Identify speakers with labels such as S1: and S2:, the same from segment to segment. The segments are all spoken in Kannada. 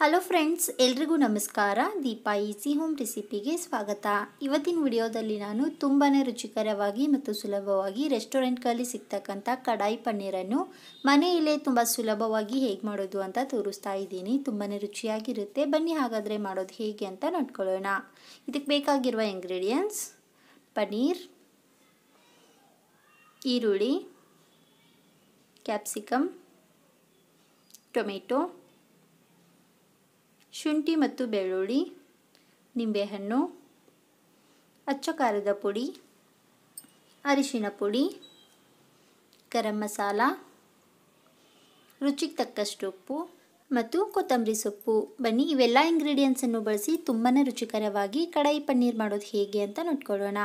S1: ಹಲೋ ಫ್ರೆಂಡ್ಸ್ ಎಲ್ರಿಗೂ ನಮಸ್ಕಾರ ದೀಪಾ ಈಸಿ ಹೋಮ್ ರೆಸಿಪಿಗೆ ಸ್ವಾಗತ ಇವತ್ತಿನ ವಿಡಿಯೋದಲ್ಲಿ ನಾನು ತುಂಬಾ ರುಚಿಕರವಾಗಿ ಮತ್ತು ಸುಲಭವಾಗಿ ರೆಸ್ಟೋರೆಂಟ್ಗಳಲ್ಲಿ ಸಿಗ್ತಕ್ಕಂಥ ಕಡಾಯಿ ಪನ್ನೀರನ್ನು ಮನೆಯಲ್ಲೇ ತುಂಬ ಸುಲಭವಾಗಿ ಹೇಗೆ ಮಾಡೋದು ಅಂತ ತೋರಿಸ್ತಾ ಇದ್ದೀನಿ ತುಂಬಾ ರುಚಿಯಾಗಿರುತ್ತೆ ಬನ್ನಿ ಹಾಗಾದರೆ ಮಾಡೋದು ಹೇಗೆ ಅಂತ ನೋಡ್ಕೊಳ್ಳೋಣ ಇದಕ್ಕೆ ಬೇಕಾಗಿರುವ ಇಂಗ್ರೀಡಿಯೆಂಟ್ಸ್ ಪನ್ನೀರ್ ಈರುಳ್ಳಿ ಕ್ಯಾಪ್ಸಿಕಮ್ ಟೊಮೆಟೊ ಶುಂಠಿ ಮತ್ತು ಬೆಳ್ಳುಳ್ಳಿ ನಿಂಬೆಹಣ್ಣು ಅಚ್ಚ ಖಾರದ ಪುಡಿ ಅರಿಶಿನ ಪುಡಿ ಗರಂ ಮಸಾಲ ರುಚಿಗೆ ತಕ್ಕಷ್ಟು ಉಪ್ಪು ಮತ್ತು ಕೊತ್ತಂಬರಿ ಸೊಪ್ಪು ಬನ್ನಿ ಇವೆಲ್ಲ ಇಂಗ್ರೀಡಿಯೆಂಟ್ಸನ್ನು ಬಳಸಿ ತುಂಬಾ ರುಚಿಕರವಾಗಿ ಕಡಾಯಿ ಪನ್ನೀರ್ ಮಾಡೋದು ಹೇಗೆ ಅಂತ ನೋಡ್ಕೊಳ್ಳೋಣ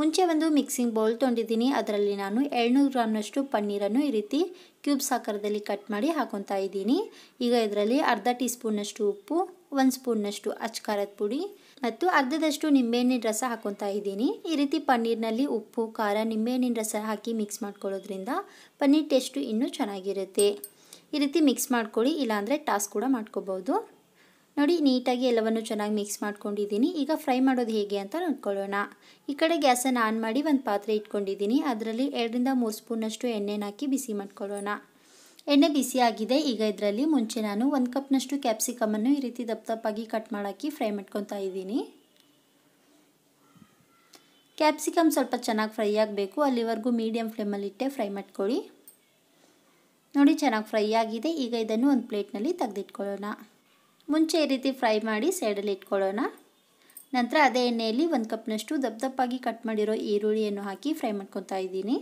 S1: ಮುಂಚೆ ಒಂದು ಮಿಕ್ಸಿಂಗ್ ಬೌಲ್ ತೊಗೊಂಡಿದ್ದೀನಿ ಅದರಲ್ಲಿ ನಾನು ಏಳ್ನೂರು ಗ್ರಾಮ್ನಷ್ಟು ಪನ್ನೀರನ್ನು ಈ ರೀತಿ ಕ್ಯೂಬ್ಸ್ ಆಕಾರದಲ್ಲಿ ಕಟ್ ಮಾಡಿ ಹಾಕೊತಾ ಇದ್ದೀನಿ ಈಗ ಇದರಲ್ಲಿ ಅರ್ಧ ಟೀ ಸ್ಪೂನ್ನಷ್ಟು ಉಪ್ಪು ಒಂದು ಸ್ಪೂನ್ನಷ್ಟು ಅಚ್ಚಕಾರದ ಪುಡಿ ಮತ್ತು ಅರ್ಧದಷ್ಟು ನಿಂಬೆಹಣ್ಣಿನ ರಸ ಹಾಕೊತಾ ಇದ್ದೀನಿ ಈ ರೀತಿ ಪನ್ನೀರ್ನಲ್ಲಿ ಉಪ್ಪು ಖಾರ ನಿಂಬೆಹಣ್ಣಿನ ರಸ ಹಾಕಿ ಮಿಕ್ಸ್ ಮಾಡ್ಕೊಳ್ಳೋದ್ರಿಂದ ಪನ್ನೀರ್ ಟೇಸ್ಟು ಇನ್ನೂ ಚೆನ್ನಾಗಿರುತ್ತೆ ಈ ರೀತಿ ಮಿಕ್ಸ್ ಮಾಡ್ಕೊಳ್ಳಿ ಇಲ್ಲಾಂದರೆ ಟಾಸ್ ಕೂಡ ಮಾಡ್ಕೋಬೋದು ನೋಡಿ ನೀಟಾಗಿ ಎಲ್ಲವನ್ನು ಚೆನ್ನಾಗಿ ಮಿಕ್ಸ್ ಮಾಡ್ಕೊಂಡಿದ್ದೀನಿ ಈಗ ಫ್ರೈ ಮಾಡೋದು ಹೇಗೆ ಅಂತ ನೋಡ್ಕೊಳ್ಳೋಣ ಈ ಕಡೆ ಗ್ಯಾಸನ್ನು ಆನ್ ಮಾಡಿ ಒಂದು ಪಾತ್ರೆ ಇಟ್ಕೊಂಡಿದ್ದೀನಿ ಅದರಲ್ಲಿ ಎರಡರಿಂದ ಮೂರು ಸ್ಪೂನಷ್ಟು ಎಣ್ಣೆನ ಹಾಕಿ ಬಿಸಿ ಮಾಡ್ಕೊಳ್ಳೋಣ ಎಣ್ಣೆ ಬಿಸಿಯಾಗಿದೆ ಈಗ ಇದರಲ್ಲಿ ಮುಂಚೆ ನಾನು ಒಂದು ಕಪ್ನಷ್ಟು ಕ್ಯಾಪ್ಸಿಕಮನ್ನು ಈ ರೀತಿ ದಪ್ಪ ದಪ್ಪಾಗಿ ಕಟ್ ಮಾಡಾಕಿ ಫ್ರೈ ಮಾಡ್ಕೊತಾ ಇದ್ದೀನಿ ಕ್ಯಾಪ್ಸಿಕಮ್ ಸ್ವಲ್ಪ ಚೆನ್ನಾಗಿ ಫ್ರೈ ಆಗಬೇಕು ಅಲ್ಲಿವರೆಗೂ ಮೀಡಿಯಮ್ ಫ್ಲೇಮಲ್ಲಿಟ್ಟೆ ಫ್ರೈ ಮಾಡ್ಕೊಳ್ಳಿ ನೋಡಿ ಚೆನ್ನಾಗಿ ಫ್ರೈ ಆಗಿದೆ ಈಗ ಇದನ್ನು ಒಂದು ಪ್ಲೇಟ್ನಲ್ಲಿ ತೆಗೆದಿಟ್ಕೊಳ್ಳೋಣ ಮುಂಚೆ ಈ ರೀತಿ ಫ್ರೈ ಮಾಡಿ ಸೈಡಲ್ಲಿ ಇಟ್ಕೊಳ್ಳೋಣ ನಂತರ ಅದೇ ಎಣ್ಣೆಯಲ್ಲಿ ಒಂದು ಕಪ್ನಷ್ಟು ದಪ್ಪ ದಪ್ಪಾಗಿ ಕಟ್ ಮಾಡಿರೋ ಈರುಳ್ಳಿಯನ್ನು ಹಾಕಿ ಫ್ರೈ ಮಾಡ್ಕೊತಾ ಇದ್ದೀನಿ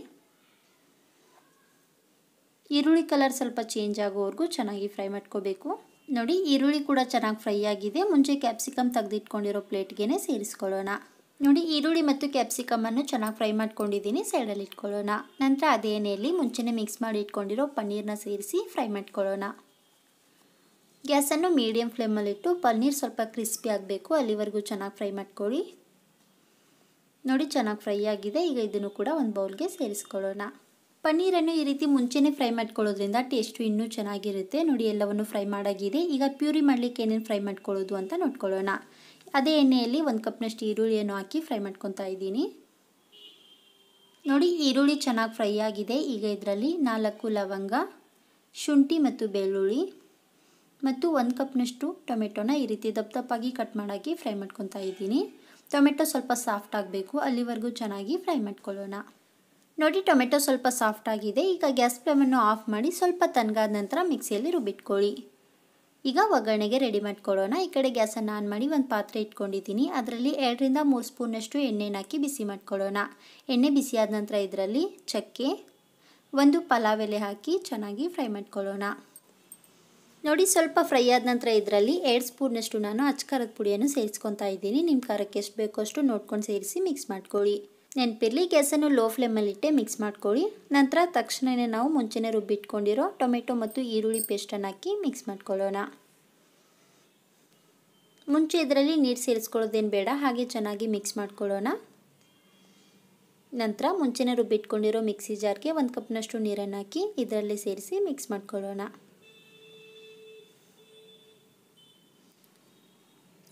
S1: ಈರುಳ್ಳಿ ಕಲರ್ ಸ್ವಲ್ಪ ಚೇಂಜ್ ಆಗೋವರೆಗೂ ಚೆನ್ನಾಗಿ ಫ್ರೈ ಮಾಡ್ಕೋಬೇಕು ನೋಡಿ ಈರುಳ್ಳಿ ಕೂಡ ಚೆನ್ನಾಗಿ ಫ್ರೈ ಆಗಿದೆ ಮುಂಚೆ ಕ್ಯಾಪ್ಸಿಕಮ್ ತೆಗೆದಿಟ್ಕೊಂಡಿರೋ ಪ್ಲೇಟ್ಗೆ ಸೇರಿಸ್ಕೊಳ್ಳೋಣ ನೋಡಿ ಈರುಳ್ಳಿ ಮತ್ತು ಕ್ಯಾಪ್ಸಿಕಮನ್ನು ಚೆನ್ನಾಗಿ ಫ್ರೈ ಮಾಡ್ಕೊಂಡಿದ್ದೀನಿ ಸೈಡಲ್ಲಿ ಇಟ್ಕೊಳ್ಳೋಣ ನಂತರ ಅದೇ ಎಣ್ಣೆಯಲ್ಲಿ ಮುಂಚೆನೇ ಮಿಕ್ಸ್ ಮಾಡಿ ಇಟ್ಕೊಂಡಿರೋ ಪನ್ನೀರ್ನ ಸೇರಿಸಿ ಫ್ರೈ ಮಾಡ್ಕೊಳ್ಳೋಣ ಗ್ಯಾಸನ್ನು ಮೀಡಿಯಂ ಫ್ಲೇಮಲ್ಲಿಟ್ಟು ಪನ್ನೀರ್ ಸ್ವಲ್ಪ ಕ್ರಿಸ್ಪಿ ಆಗಬೇಕು ಅಲ್ಲಿವರೆಗೂ ಚೆನ್ನಾಗಿ ಫ್ರೈ ಮಾಡ್ಕೊಳ್ಳಿ ನೋಡಿ ಚೆನ್ನಾಗಿ ಫ್ರೈ ಆಗಿದೆ ಈಗ ಇದನ್ನು ಕೂಡ ಒಂದು ಬೌಲ್ಗೆ ಸೇರಿಸ್ಕೊಳ್ಳೋಣ ಪನ್ನೀರನ್ನು ಈ ರೀತಿ ಮುಂಚೆನೇ ಫ್ರೈ ಮಾಡ್ಕೊಳ್ಳೋದ್ರಿಂದ ಟೇಸ್ಟು ಇನ್ನೂ ಚೆನ್ನಾಗಿರುತ್ತೆ ನೋಡಿ ಎಲ್ಲವನ್ನು ಫ್ರೈ ಮಾಡಾಗಿದೆ ಈಗ ಪ್ಯೂರಿ ಮಾಡಲಿಕ್ಕೆ ಏನೇನು ಫ್ರೈ ಮಾಡ್ಕೊಳ್ಳೋದು ಅಂತ ನೋಡ್ಕೊಳ್ಳೋಣ ಅದೇ ಎಣ್ಣೆಯಲ್ಲಿ ಒಂದು ಕಪ್ನಷ್ಟು ಈರುಳ್ಳಿಯನ್ನು ಹಾಕಿ ಫ್ರೈ ಮಾಡ್ಕೊತಾ ಇದ್ದೀನಿ ನೋಡಿ ಈರುಳ್ಳಿ ಚೆನ್ನಾಗಿ ಫ್ರೈ ಆಗಿದೆ ಈಗ ಇದರಲ್ಲಿ ನಾಲ್ಕು ಲವಂಗ ಶುಂಠಿ ಮತ್ತು ಬೆಳ್ಳುಳ್ಳಿ ಮತ್ತು ಒಂದು ಕಪ್ನಷ್ಟು ಟೊಮೆಟೊನ ಈ ರೀತಿ ದಪ್ಪ ದಪ್ಪಾಗಿ ಕಟ್ ಮಾಡೋಕೆ ಫ್ರೈ ಮಾಡ್ಕೊತಾ ಇದ್ದೀನಿ ಟೊಮೆಟೊ ಸ್ವಲ್ಪ ಸಾಫ್ಟ್ ಆಗಬೇಕು ಅಲ್ಲಿವರೆಗೂ ಚೆನ್ನಾಗಿ ಫ್ರೈ ಮಾಡ್ಕೊಳ್ಳೋಣ ನೋಡಿ ಟೊಮೆಟೊ ಸ್ವಲ್ಪ ಸಾಫ್ಟ್ ಆಗಿದೆ ಈಗ ಗ್ಯಾಸ್ ಫ್ಲೇಮನ್ನು ಆಫ್ ಮಾಡಿ ಸ್ವಲ್ಪ ತನ್ಗಾದ ನಂತರ ಮಿಕ್ಸಿಯಲ್ಲಿ ರುಬ್ಬಿಟ್ಕೊಳ್ಳಿ ಈಗ ಒಗ್ಗರಣೆಗೆ ರೆಡಿ ಮಾಡ್ಕೊಳ್ಳೋಣ ಈ ಕಡೆ ಗ್ಯಾಸನ್ನು ಆನ್ ಮಾಡಿ ಒಂದು ಪಾತ್ರೆ ಇಟ್ಕೊಂಡಿದ್ದೀನಿ ಅದರಲ್ಲಿ ಎರಡರಿಂದ ಮೂರು ಸ್ಪೂನಷ್ಟು ಎಣ್ಣೆನ ಹಾಕಿ ಬಿಸಿ ಮಾಡ್ಕೊಳ್ಳೋಣ ಎಣ್ಣೆ ಬಿಸಿಯಾದ ನಂತರ ಇದರಲ್ಲಿ ಚಕ್ಕೆ ಒಂದು ಪಲಾವ್ ಎಲೆ ಹಾಕಿ ಚೆನ್ನಾಗಿ ಫ್ರೈ ಮಾಡ್ಕೊಳ್ಳೋಣ ನೋಡಿ ಸ್ವಲ್ಪ ಫ್ರೈ ಆದ ನಂತರ ಇದರಲ್ಲಿ ಎರಡು ಸ್ಪೂನಷ್ಟು ನಾನು ಅಚ್ಕಾರದ ಪುಡಿಯನ್ನು ಸೇರಿಸ್ಕೊತಾ ಇದ್ದೀನಿ ನಿಮ್ಮ ಖಾರಕ್ಕೆ ಎಷ್ಟು ಬೇಕೋ ಅಷ್ಟು ನೋಡ್ಕೊಂಡು ಸೇರಿಸಿ ಮಿಕ್ಸ್ ಮಾಡ್ಕೊಳ್ಳಿ ನೆನಪಿರಲಿ ಗ್ಯಾಸನ್ನು ಲೋ ಫ್ಲೇಮಲ್ಲಿಟ್ಟೆ ಮಿಕ್ಸ್ ಮಾಡ್ಕೊಳ್ಳಿ ನಂತರ ತಕ್ಷಣವೇ ನಾವು ಮುಂಚೆನೇ ರುಬ್ಬಿಟ್ಕೊಂಡಿರೋ ಟೊಮೆಟೊ ಮತ್ತು ಈರುಳ್ಳಿ ಪೇಸ್ಟನ್ನು ಹಾಕಿ ಮಿಕ್ಸ್ ಮಾಡ್ಕೊಳ್ಳೋಣ ಮುಂಚೆ ಇದರಲ್ಲಿ ನೀರು ಸೇರಿಸ್ಕೊಳ್ಳೋದೇನು ಬೇಡ ಹಾಗೆ ಚೆನ್ನಾಗಿ ಮಿಕ್ಸ್ ಮಾಡ್ಕೊಳ್ಳೋಣ ನಂತರ ಮುಂಚೆನೇ ರುಬ್ಬಿಟ್ಕೊಂಡಿರೋ ಮಿಕ್ಸಿ ಜಾರ್ಗೆ ಒಂದು ಕಪ್ನಷ್ಟು ನೀರನ್ನು ಹಾಕಿ ಇದರಲ್ಲಿ ಸೇರಿಸಿ ಮಿಕ್ಸ್ ಮಾಡ್ಕೊಳ್ಳೋಣ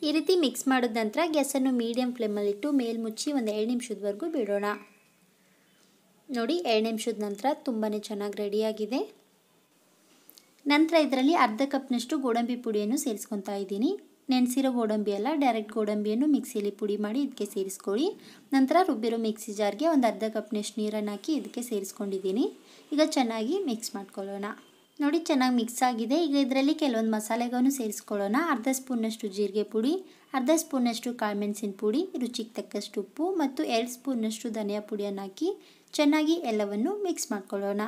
S1: ಈ ರೀತಿ ಮಿಕ್ಸ್ ಮಾಡಿದ ನಂತರ ಗ್ಯಾಸನ್ನು ಮೀಡಿಯಂ ಫ್ಲೇಮಲ್ಲಿಟ್ಟು ಮೇಲ್ಮುಚ್ಚಿ ಒಂದು ಎರಡು ನಿಮಿಷದವರೆಗೂ ಬಿಡೋಣ ನೋಡಿ ಎರಡು ನಿಮಿಷದ ನಂತರ ತುಂಬಾ ಚೆನ್ನಾಗಿ ರೆಡಿಯಾಗಿದೆ ನಂತರ ಇದರಲ್ಲಿ ಅರ್ಧ ಕಪ್ನಷ್ಟು ಗೋಡಂಬಿ ಪುಡಿಯನ್ನು ಸೇರಿಸ್ಕೊತಾ ಇದ್ದೀನಿ ನೆನೆಸಿರೋ ಗೋಡಂಬಿ ಅಲ್ಲ ಡೈರೆಕ್ಟ್ ಗೋಡಂಬಿಯನ್ನು ಮಿಕ್ಸಿಯಲ್ಲಿ ಪುಡಿ ಮಾಡಿ ಇದಕ್ಕೆ ಸೇರಿಸ್ಕೊಳ್ಳಿ ನಂತರ ರುಬ್ಬಿರೋ ಮಿಕ್ಸಿ ಜಾರ್ಗೆ ಒಂದು ಅರ್ಧ ಕಪ್ನಷ್ಟು ನೀರನ್ನು ಹಾಕಿ ಇದಕ್ಕೆ ಸೇರಿಸ್ಕೊಂಡಿದ್ದೀನಿ ಈಗ ಚೆನ್ನಾಗಿ ಮಿಕ್ಸ್ ಮಾಡ್ಕೊಳ್ಳೋಣ ನೋಡಿ ಚೆನ್ನಾಗಿ ಮಿಕ್ಸ್ ಆಗಿದೆ ಈಗ ಇದರಲ್ಲಿ ಕೆಲವೊಂದು ಮಸಾಲೆಗಳನ್ನು ಸೇರಿಸ್ಕೊಳ್ಳೋಣ ಅರ್ಧ ಸ್ಪೂನಷ್ಟು ಜೀರಿಗೆ ಪುಡಿ ಅರ್ಧ ಸ್ಪೂನಷ್ಟು ಕಾಳುಮೆಣಸಿನ ಪುಡಿ ರುಚಿಗೆ ತಕ್ಕಷ್ಟು ಉಪ್ಪು ಮತ್ತು ಎರಡು ಸ್ಪೂನಷ್ಟು ಧನಿಯಾ ಪುಡಿಯನ್ನು ಹಾಕಿ ಚೆನ್ನಾಗಿ ಎಲ್ಲವನ್ನು ಮಿಕ್ಸ್ ಮಾಡ್ಕೊಳ್ಳೋಣ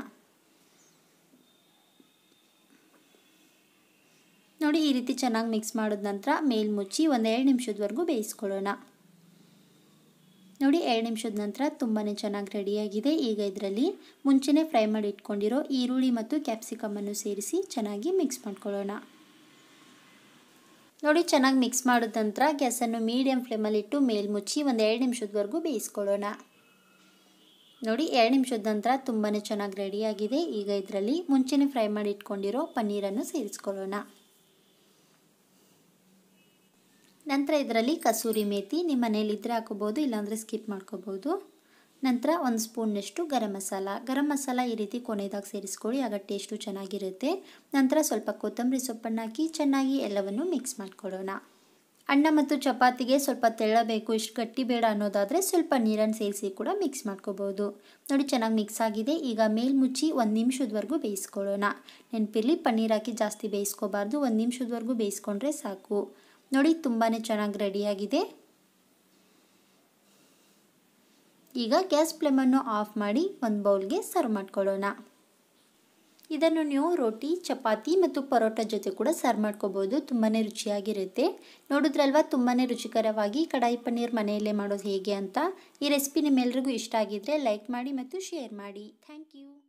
S1: ನೋಡಿ ಈ ರೀತಿ ಚೆನ್ನಾಗಿ ಮಿಕ್ಸ್ ಮಾಡಿದ ನಂತರ ಮೇಲ್ಮುಚ್ಚಿ ಒಂದು ಎರಡು ನಿಮಿಷದವರೆಗೂ ಬೇಯಿಸ್ಕೊಳ್ಳೋಣ ನೋಡಿ ಎರಡು ನಿಮಿಷದ ನಂತರ ತುಂಬಾ ಚೆನ್ನಾಗಿ ರೆಡಿಯಾಗಿದೆ ಈಗ ಇದರಲ್ಲಿ ಮುಂಚೆನೇ ಫ್ರೈ ಮಾಡಿ ಇಟ್ಕೊಂಡಿರೋ ಈರುಳ್ಳಿ ಮತ್ತು ಕ್ಯಾಪ್ಸಿಕಮನ್ನು ಸೇರಿಸಿ ಚೆನ್ನಾಗಿ ಮಿಕ್ಸ್ ಮಾಡ್ಕೊಳ್ಳೋಣ ನೋಡಿ ಚೆನ್ನಾಗಿ ಮಿಕ್ಸ್ ಮಾಡಿದ ನಂತರ ಗ್ಯಾಸನ್ನು ಮೀಡಿಯಮ್ ಫ್ಲೇಮಲ್ಲಿಟ್ಟು ಮೇಲ್ಮುಚ್ಚಿ ಒಂದು ಎರಡು ನಿಮಿಷದವರೆಗೂ ಬೇಯಿಸ್ಕೊಳ್ಳೋಣ ನೋಡಿ ಎರಡು ನಿಮಿಷದ ನಂತರ ತುಂಬಾ ಚೆನ್ನಾಗಿ ರೆಡಿಯಾಗಿದೆ ಈಗ ಇದರಲ್ಲಿ ಮುಂಚೆನೇ ಫ್ರೈ ಮಾಡಿ ಇಟ್ಕೊಂಡಿರೋ ಪನ್ನೀರನ್ನು ಸೇರಿಸ್ಕೊಳ್ಳೋಣ ನಂತರ ಇದರಲ್ಲಿ ಕಸೂರಿ ಮೇತಿ ನಿಮ್ಮ ಮನೇಲಿ ಇದ್ರೆ ಹಾಕೋಬೋದು ಇಲ್ಲಾಂದರೆ ಸ್ಕಿಪ್ ಮಾಡ್ಕೋಬೋದು ನಂತರ ಒಂದು ಸ್ಪೂನ್ನಷ್ಟು ಗರಂ ಮಸಾಲ ಗರಂ ಮಸಾಲ ಈ ರೀತಿ ಕೊನೆಯದಾಗಿ ಸೇರಿಸ್ಕೊಳ್ಳಿ ಆಗ ಟೇಸ್ಟು ಚೆನ್ನಾಗಿರುತ್ತೆ ನಂತರ ಸ್ವಲ್ಪ ಕೊತ್ತಂಬರಿ ಸೊಪ್ಪನ್ನು ಹಾಕಿ ಚೆನ್ನಾಗಿ ಎಲ್ಲವನ್ನು ಮಿಕ್ಸ್ ಮಾಡ್ಕೊಳ್ಳೋಣ ಅನ್ನ ಮತ್ತು ಚಪಾತಿಗೆ ಸ್ವಲ್ಪ ತೆಳ್ಳಬೇಕು ಇಷ್ಟು ಗಟ್ಟಿ ಬೇಡ ಅನ್ನೋದಾದರೆ ಸ್ವಲ್ಪ ನೀರನ್ನು ಸೇರಿಸಿ ಕೂಡ ಮಿಕ್ಸ್ ಮಾಡ್ಕೋಬೋದು ನೋಡಿ ಚೆನ್ನಾಗಿ ಮಿಕ್ಸ್ ಆಗಿದೆ ಈಗ ಮುಚ್ಚಿ ಒಂದು ನಿಮಿಷದವರೆಗೂ ಬೇಯಿಸ್ಕೊಳ್ಳೋಣ ನೆನಪಿರಲಿ ಪನ್ನೀರ್ ಹಾಕಿ ಜಾಸ್ತಿ ಬೇಯಿಸ್ಕೋಬಾರ್ದು ಒಂದು ನಿಮಿಷದವರೆಗೂ ಬೇಯಿಸ್ಕೊಂಡ್ರೆ ಸಾಕು ನೋಡಿ ತುಂಬಾ ಚೆನ್ನಾಗಿ ರೆಡಿಯಾಗಿದೆ ಈಗ ಗ್ಯಾಸ್ ಫ್ಲೇಮನ್ನು ಆಫ್ ಮಾಡಿ ಒಂದು ಬೌಲ್ಗೆ ಸರ್ವ್ ಮಾಡ್ಕೊಳ್ಳೋಣ ಇದನ್ನು ನೀವು ರೋಟಿ ಚಪಾತಿ ಮತ್ತು ಪರೋಟ ಜೊತೆ ಕೂಡ ಸರ್ವ್ ಮಾಡ್ಕೋಬೋದು ತುಂಬಾ ರುಚಿಯಾಗಿರುತ್ತೆ ನೋಡಿದ್ರಲ್ವ ತುಂಬಾ ರುಚಿಕರವಾಗಿ ಕಡಾಯಿ ಪನ್ನೀರ್ ಮನೆಯಲ್ಲೇ ಮಾಡೋದು ಹೇಗೆ ಅಂತ ಈ ರೆಸಿಪಿ ನಿಮ್ಮೆಲ್ರಿಗೂ ಇಷ್ಟ ಆಗಿದ್ದರೆ ಲೈಕ್ ಮಾಡಿ ಮತ್ತು ಶೇರ್ ಮಾಡಿ ಥ್ಯಾಂಕ್ ಯು